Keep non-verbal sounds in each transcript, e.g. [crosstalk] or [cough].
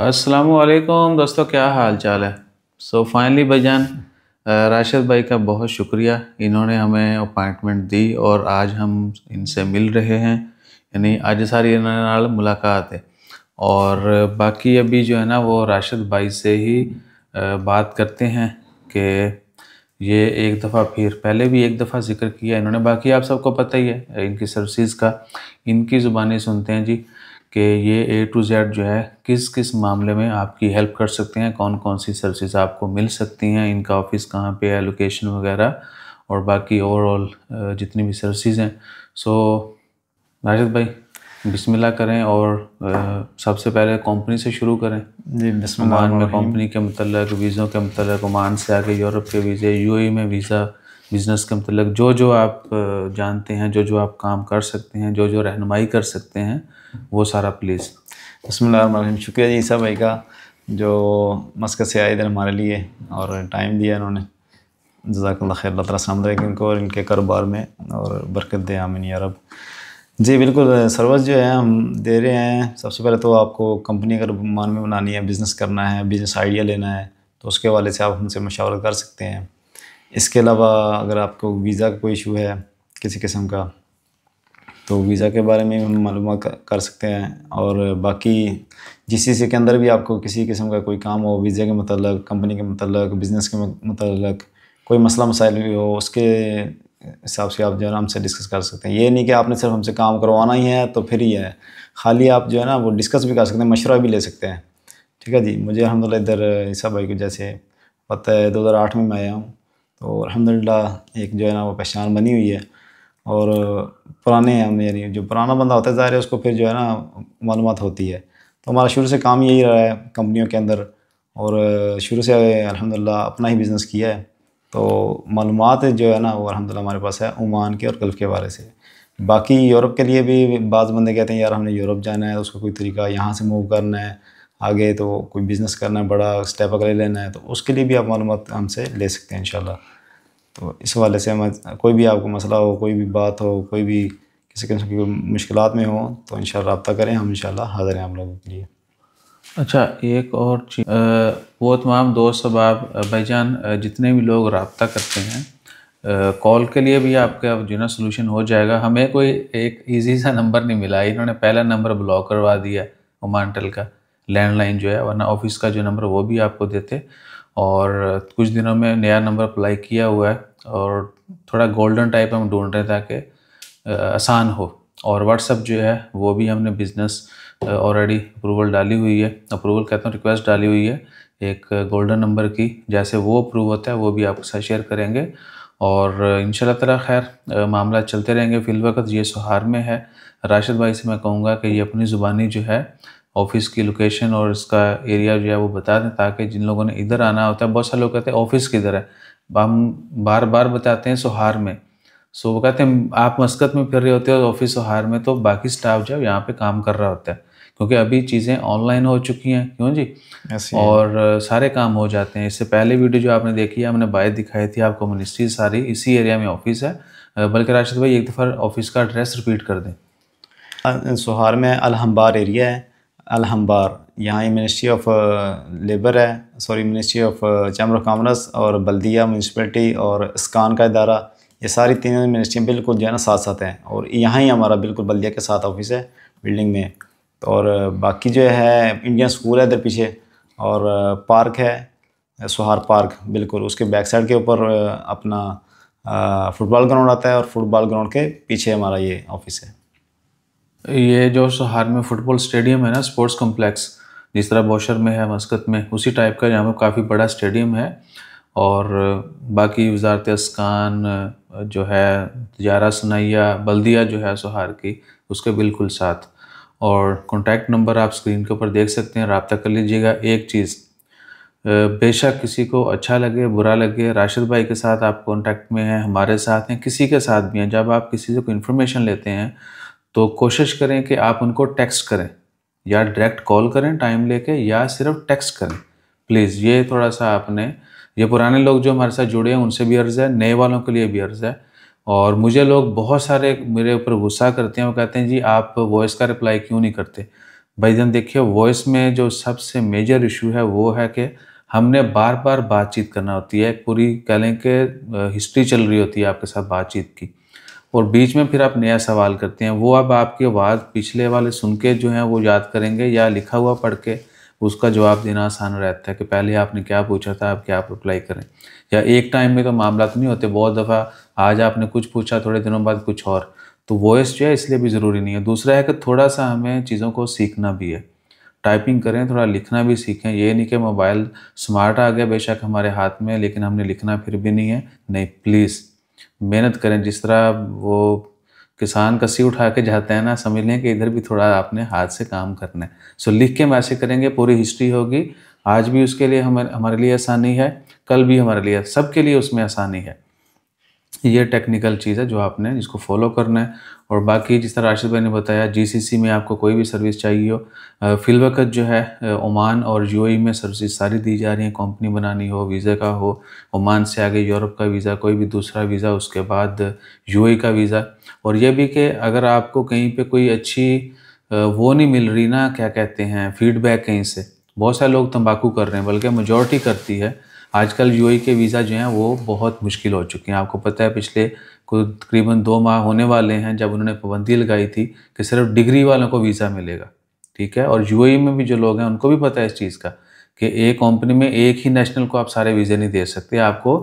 असलम दोस्तों क्या हाल चाल है सो फाइनली भाईजान राशिद भाई का बहुत शुक्रिया इन्होंने हमें अपॉइंटमेंट दी और आज हम इनसे मिल रहे हैं यानी आज सारी इन्होंने मुलाकात है और बाकी अभी जो है ना वो राशिद भाई से ही बात करते हैं कि ये एक दफ़ा फिर पहले भी एक दफ़ा जिक्र किया इन्होंने बाकी आप सबको पता ही है इनकी सर्विस का इनकी ज़ुबानी सुनते हैं जी कि ये ए टू जेड जो है किस किस मामले में आपकी हेल्प कर सकते हैं कौन कौन सी सर्विसेज आपको मिल सकती हैं इनका ऑफिस कहाँ पे है लोकेशन वगैरह और बाकी ओवरऑल जितनी भी सर्विसेज हैं सो राजद भाई बिस्मिल्लाह करें और सबसे पहले कंपनी से शुरू करें जी में कंपनी के मतलब वीज़ों के मतलब ओमान से आगे यूरोप के वीज़े यूएई e में वीज़ा बिज़नेस के मतलब जो जो आप जानते हैं जो जो आप काम कर सकते हैं जो जो रहनुमाई कर सकते हैं वो सारा प्लीज़ बसमिल शुक्रिया जी ईसा भाई का जो मस्क से आए इधर हमारे लिए और टाइम दिया इन्होंने जजाकल्ला खैर अल्लाह इनको और इनके कारोबार में और बरकत दे आमिन यारब जी बिल्कुल सर्विस जो है हम दे रहे हैं सबसे पहले तो आपको कंपनी अगर मान में बनानी है बिज़नेस करना है बिज़नेस आइडिया लेना है तो उसके वाले से आप हमसे मशावर कर सकते हैं इसके अलावा अगर आपको वीज़ा का कोई इशू है किसी किस्म का तो वीज़ा के बारे में हम मालूम कर सकते हैं और बाकी जिस चीज़ के अंदर भी आपको किसी किस्म का कोई काम हो वीज़े के मतलब कंपनी के मतलब बिज़नेस के मतलब कोई मसला मसाइल भी हो उसके हिसाब से आप जो है ना हमसे डिस्कस कर सकते हैं ये नहीं कि आपने सिर्फ हमसे काम करवाना ही है तो फिर ही है खाली आप जो है ना वो डिस्कस भी कर सकते हैं मशवरा भी ले सकते हैं ठीक है जी मुझे अलहमदिल्ला इधर ईसा भाई को जैसे पता है दो हज़ार आठ में मैं आया हूँ तो अलहमदिल्ला एक जो है ना वो पहचान बनी हुई है और पुराने हम यानी जो पुराना बंदा होता है ज़ाहिर है उसको फिर जो है ना मालूम होती है तो हमारा शुरू से काम यही रहा है कंपनियों के अंदर और शुरू से अलहमदिल्ला अपना ही बिज़नेस किया है तो मालूम जो है ना वो अलहमदिल्ला हमारे पास है ओमान के और गल्फ़ के बारे से बाकी यूरोप के लिए भी बाज़ बंदे कहते हैं यार हमने यूरोप जाना है उसका कोई तरीका यहाँ से मूव करना है आगे तो कोई बिज़नेस करना है बड़ा स्टेप अगले लेना है तो उसके लिए भी आप मालूम हमसे ले सकते हैं इन तो इस हवाले से हमें कोई भी आपको मसला हो कोई भी बात हो कोई भी किसी किस्म की मुश्किल में हो तो इन रबता करें हम इन हाजिर हैं आप लोगों के लिए अच्छा एक और चीज़ वो तमाम दोस्त अब आप भाईजान जितने भी लोग रबता करते हैं कॉल के लिए भी आपके अब जो ना सोलूशन हो जाएगा हमें कोई एक इजी सा नंबर नहीं मिला इन्होंने पहला नंबर ब्लॉक करवा दिया ओमानटल का लैंडलाइन जो है वरना ऑफिस का जो नंबर वो भी आपको देते और कुछ दिनों में नया नंबर अप्लाई किया हुआ है और थोड़ा गोल्डन टाइप हम ढूंढ रहे हैं ताकि आसान हो और व्हाट्सअप जो है वो भी हमने बिज़नेस ऑलरेडी अप्रूवल डाली हुई है अप्रूवल कहता हूँ रिक्वेस्ट डाली हुई है एक गोल्डन नंबर की जैसे वो अप्रूव होता है वो भी आपके साथ शेयर करेंगे और इन तला खैर मामला चलते रहेंगे फ़िल वक्त ये सुहार में है राशिद भाई से मैं कहूँगा कि ये अपनी ज़ुबानी जो है ऑफिस की लोकेशन और इसका एरिया जो है वो बता दें ताकि जिन लोगों ने इधर आना होता है बहुत सारे लोग कहते हैं ऑफिस किधर है हम बार बार बताते हैं सोहार में सो वो कहते हैं आप मस्कत में फिर रहे होते हो ऑफिस सोहार में तो बाकी स्टाफ जो है यहाँ पे काम कर रहा होता है क्योंकि अभी चीज़ें ऑनलाइन हो चुकी हैं क्यों जी और सारे काम हो जाते हैं इससे पहले वीडियो जो आपने देखी है हमने बाय दिखाई थी आपको मिनिस्ट्री सारी इसी एरिया में ऑफिस है बल्कि राशिद भाई एक दफ़ा ऑफिस का एड्रेस रिपीट कर दें सोहार में अलहम्बार एरिया है अलहम्बार यहाँ मिनिस्ट्री ऑफ लेबर है sorry ministry of chamber of commerce और बल्दिया म्यूनसपलिटी और स्कान का इदारा ये सारी तीनों मिनिस्ट्रियाँ बिल्कुल जो है ना साथ साथ हैं और यहाँ ही हमारा बिल्कुल बल्दिया के साथ ऑफिस है बिल्डिंग में तो और uh, बाकी जो है इंडियन स्कूल है इधर पीछे और पार्क uh, है सुहार पार्क बिल्कुल उसके बैक साइड के ऊपर uh, अपना फुटबॉल ग्राउंड आता है और फुटबॉल ग्राउंड के पीछे हमारा ये ऑफिस है ये जो सहार में फुटबॉल स्टेडियम है ना स्पोर्ट्स कॉम्प्लेक्स जिस तरह बौशर में है मस्कत में उसी टाइप का यहाँ पर काफ़ी बड़ा स्टेडियम है और बाकी वजारत इसकान जो है जारा सनैया बल्दिया जो है सोहार की उसके बिल्कुल साथ और कॉन्टैक्ट नंबर आप स्क्रीन के ऊपर देख सकते हैं रबता कर लीजिएगा एक चीज़ बेशक किसी को अच्छा लगे बुरा लगे राशिद भाई के साथ आप कॉन्टैक्ट में हैं हमारे साथ हैं किसी के साथ भी हैं जब आप किसी से कोई इन्फॉर्मेशन लेते हैं तो कोशिश करें कि आप उनको टेक्स्ट करें या डायरेक्ट कॉल करें टाइम लेके या सिर्फ टेक्स्ट करें प्लीज़ ये थोड़ा सा आपने ये पुराने लोग जो हमारे साथ जुड़े हैं उनसे भी अर्ज़ है नए वालों के लिए भी अर्ज़ है और मुझे लोग बहुत सारे मेरे ऊपर गुस्सा करते हैं वो कहते हैं जी आप वॉइस का रिप्लाई क्यों नहीं करते भाई जान देखिए वॉइस में जो सबसे मेजर इशू है वो है कि हमने बार बार बातचीत करना होती है पूरी कह लें कि हिस्ट्री चल रही होती है आपके साथ बातचीत की और बीच में फिर आप नया सवाल करते हैं वो अब आपकी आवाज़ पिछले वाले सुन के जो है वो याद करेंगे या लिखा हुआ पढ़ के उसका जवाब देना आसान रहता है कि पहले आपने क्या पूछा था आप क्या आप रिप्लाई करें या एक टाइम में तो मामला तो नहीं होते बहुत दफ़ा आज आपने कुछ पूछा थोड़े दिनों बाद कुछ और तो वॉइस जो है इसलिए भी ज़रूरी नहीं है दूसरा है कि थोड़ा सा हमें चीज़ों को सीखना भी है टाइपिंग करें थोड़ा लिखना भी सीखें ये नहीं कि मोबाइल स्मार्ट आ गया बेशक हमारे हाथ में लेकिन हमने लिखना फिर भी नहीं है नहीं प्लीज़ मेहनत करें जिस तरह वो किसान कसी उठा के जाते हैं ना समझ लें कि इधर भी थोड़ा आपने हाथ से काम करना है सो लिख के मैसेज करेंगे पूरी हिस्ट्री होगी आज भी उसके लिए हम हमारे लिए आसानी है कल भी हमारे लिए सबके लिए उसमें आसानी है ये टेक्निकल चीज़ है जो आपने इसको फॉलो करना है और बाकी जिस तरह राशिद भाई ने बताया जीसीसी में आपको कोई भी सर्विस चाहिए हो फिल वक्त जो है ओमान और यूएई में सर्विस सारी दी जा रही हैं कंपनी बनानी हो वीज़ा का हो ओमान से आगे यूरोप का वीज़ा कोई भी दूसरा वीज़ा उसके बाद यूएई का वीज़ा और यह भी कि अगर आपको कहीं पर कोई अच्छी वो नहीं मिल रही ना क्या कहते हैं फीडबैक कहीं से बहुत सारे लोग तम्बाकू कर रहे हैं बल्कि मेजोरिटी करती है आजकल यू के वीज़ा जो हैं वो बहुत मुश्किल हो चुके हैं आपको पता है पिछले कुछ तकरीबन दो माह होने वाले हैं जब उन्होंने पाबंदी लगाई थी कि सिर्फ डिग्री वालों को वीज़ा मिलेगा ठीक है और यू में भी जो लोग हैं उनको भी पता है इस चीज़ का कि एक कंपनी में एक ही नेशनल को आप सारे वीज़े नहीं दे सकते आपको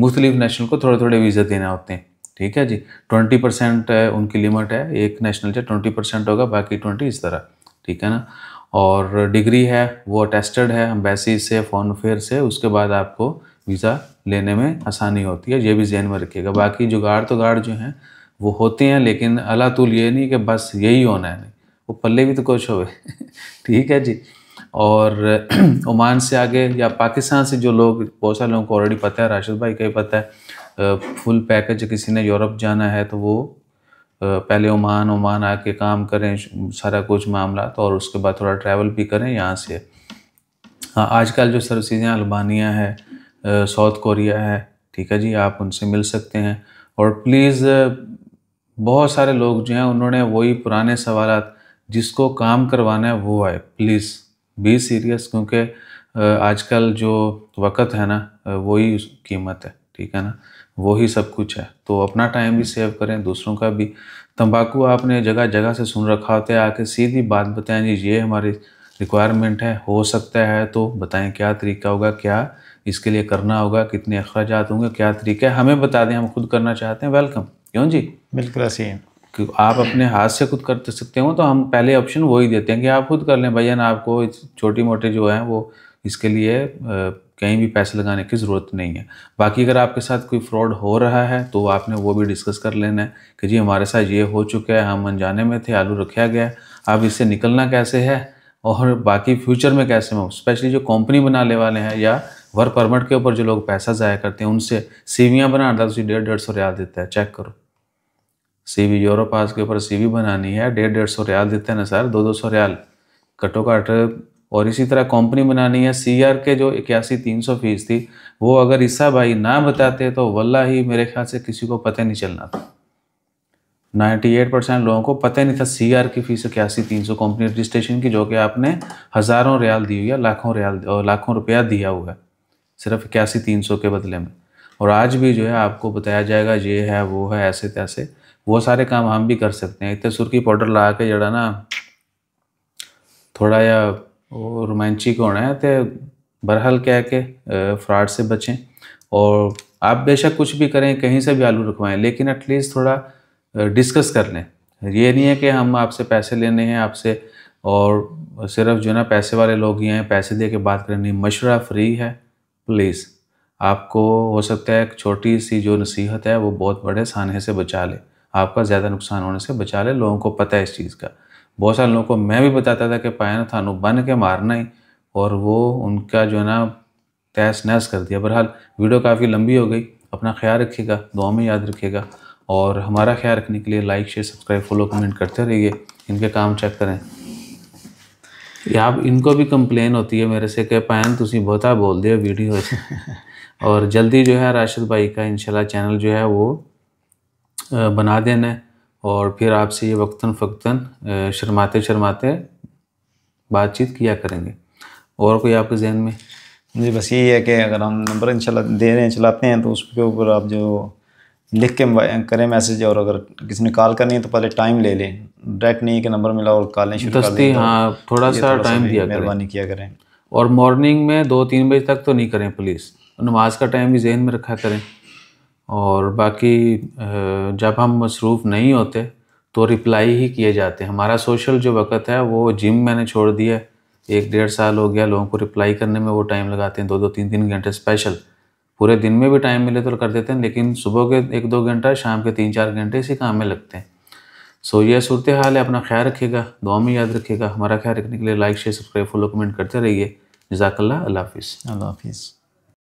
मुख्तलिफ नेशनल को थोड़े थोड़े वीज़े देने होते हैं ठीक है जी ट्वेंटी परसेंट उनकी लिमिट है एक नेशनल से ट्वेंटी परसेंट होगा बाकी ट्वेंटी इस तरह ठीक है ना और डिग्री है वो अटेस्टेड है एम्बेसी से फॉरन अफेयर से उसके बाद आपको वीज़ा लेने में आसानी होती है ये भी जहन में रखिएगा बाकी जुगाड़ तो गाड़ जो हैं वो होते हैं लेकिन अला तुल ये नहीं कि बस यही होना है नहीं वो पल्ले भी तो कुछ हो [laughs] ठीक है जी और [clears throat] ओमान से आगे या पाकिस्तान से जो लोग बहुत सारे लोगों को ऑलरेडी पता है राशिद भाई का ही पता है फुल पैकेज किसी ने यूरोप जाना है तो वो पहले ओमान ओमान आके काम करें सारा कुछ मामला तो और उसके बाद थोड़ा ट्रैवल भी करें यहाँ से हाँ आजकल जो सर चीज़ें अल्बानिया है साउथ कोरिया है ठीक है जी आप उनसे मिल सकते हैं और प्लीज़ बहुत सारे लोग जो हैं उन्होंने वही पुराने सवाल जिसको काम करवाना है वो आए प्लीज़ बी सीरियस क्योंकि आजकल जो वक़्त है ना वही कीमत है ठीक है ना वो ही सब कुछ है तो अपना टाइम भी सेव करें दूसरों का भी तंबाकू आपने जगह जगह से सुन रखा होता है आके सीधी बात बताएं जी ये हमारी रिक्वायरमेंट है हो सकता है तो बताएं क्या तरीका होगा क्या इसके लिए करना होगा कितने अखराज होंगे क्या तरीका है हमें बता दें हम खुद करना चाहते हैं वेलकम क्यों जी बिल्कुल सही ही आप अपने हाथ से खुद कर सकते हो तो हम पहले ऑप्शन वही देते हैं कि आप खुद कर लें भैया ना आपको छोटी मोटी जो है वो इसके लिए कहीं भी पैसे लगाने की ज़रूरत नहीं है बाकी अगर आपके साथ कोई फ्रॉड हो रहा है तो आपने वो भी डिस्कस कर लेना है कि जी हमारे साथ ये हो चुका है हम अनजाने में थे आलू रखा गया अब इससे निकलना कैसे है और बाकी फ्यूचर में कैसे हो स्पेशली जो कंपनी बनाने वाले हैं या वर्क परमिट के ऊपर जो लोग पैसा ज़ाया करते हैं उनसे सीवियाँ बनाना था उसी डेढ़ डेढ़ सौ रियाल देता है चेक करो सी वी यूरोपास के ऊपर सी वी बनानी है डेढ़ डेढ़ सौ रियाल देते हैं ना सर दो दो सौ रियाल कटो घट और इसी तरह कंपनी बनानी है आर के जो इक्यासी तीन सौ फीस थी वो अगर ईसा भाई ना बताते तो वल्ला ही मेरे ख्याल से किसी को पता नहीं चलना था 98 परसेंट लोगों को पता नहीं था आर की फीस इक्यासी तीन सौ कंपनी रजिस्ट्रेशन की जो कि आपने हज़ारों रियाल दी हुई है लाखों रियाल और लाखों रुपया दिया हुआ है सिर्फ इक्यासी तीन सौ के बदले में और आज भी जो है आपको बताया जाएगा ये है वो है ऐसे तैसे वो सारे काम हम भी कर सकते हैं इतने सुर्खी पाउडर ला के जड़ा ना थोड़ा या और रोमांचिक कौन है तो बहरहाल क्या के फ्रॉड से बचें और आप बेशक कुछ भी करें कहीं से भी आलू रखवाएं लेकिन एटलीस्ट थोड़ा डिस्कस कर लें ये नहीं है कि हम आपसे पैसे लेने हैं आपसे और सिर्फ जो ना पैसे वाले लोग ही हैं पैसे दे के बात करनी मशवरा फ्री है प्लीज़ आपको हो सकता है एक छोटी सी जो नसीहत है वो बहुत बड़े सानहे से बचा ले आपका ज़्यादा नुकसान होने से बचा ले लोगों को पता है इस चीज़ का बहुत सारे लोगों को मैं भी बताता था कि पायन थानू बन के मारना ही और वो उनका जो है ना तहस नहस कर दिया बहरहाल वीडियो काफ़ी लंबी हो गई अपना ख्याल रखिएगा दुआ में याद रखिएगा और हमारा ख्याल रखने के लिए like share subscribe follow comment करते रहिए इनके काम चेक करें या आप इनको भी कंप्लेन होती है मेरे से कि पायन तुम बहुता बोल दिया वीडियो [laughs] और जल्दी जो है राशिद भाई का इंशाल्लाह चैनल जो है वो बना देना है और फिर आपसे ये वक्ता फ़क्ता शर्माते शर्माते बातचीत किया करेंगे और कोई आपके जहन में जी बस यही है कि अगर हम नंबर इंशाल्लाह दे रहे हैं चलाते हैं तो उसके ऊपर आप जो लिख के करें मैसेज और अगर किसी ने कॉल करनी है तो पहले टाइम ले लें डायरेक्ट नहीं कि नंबर मिला और कॉलें शुरू कर दें तो हाँ थोड़ा सा टाइम दिया मेहरबानी किया करें और मॉर्निंग में दो तीन बजे तक तो नहीं करें प्लीज़ नमाज का टाइम भी जहन में रखा करें और बाकी जब हम मसरूफ़ नहीं होते तो रिप्लाई ही किए जाते हैं हमारा सोशल जो वक़्त है वो जिम मैंने छोड़ दिया एक डेढ़ साल हो गया लोगों को रिप्लाई करने में वो टाइम लगाते हैं दो दो तीन तीन घंटे स्पेशल पूरे दिन में भी टाइम मिले तो कर देते हैं लेकिन सुबह के एक दो घंटा शाम के तीन चार घंटे इसी काम में लगते हैं सो यह सूरत हाल है अपना ख्याल रखिएगा दुआ में याद रखिएगा हमारा ख्याल रखने के लिए like share subscribe follow comment करते रहिए जजाकल्ला हाफिज़ अल्लाह हाफिज़